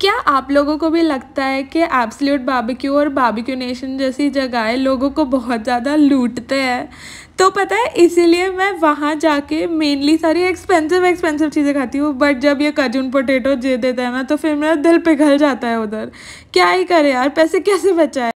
क्या आप लोगों को भी लगता है कि एब्सल्यूट बाबिक्यू और बाबिक्यू नेशन जैसी जगहें लोगों को बहुत ज़्यादा लूटते हैं तो पता है इसीलिए मैं वहाँ जाके मेनली सारी एक्सपेंसिव एक्सपेंसिव चीज़ें खाती हूँ बट जब ये कजून पोटेटो दे देता है ना तो फिर मेरा दिल पिघल जाता है उधर क्या ही करे यार पैसे कैसे बचाए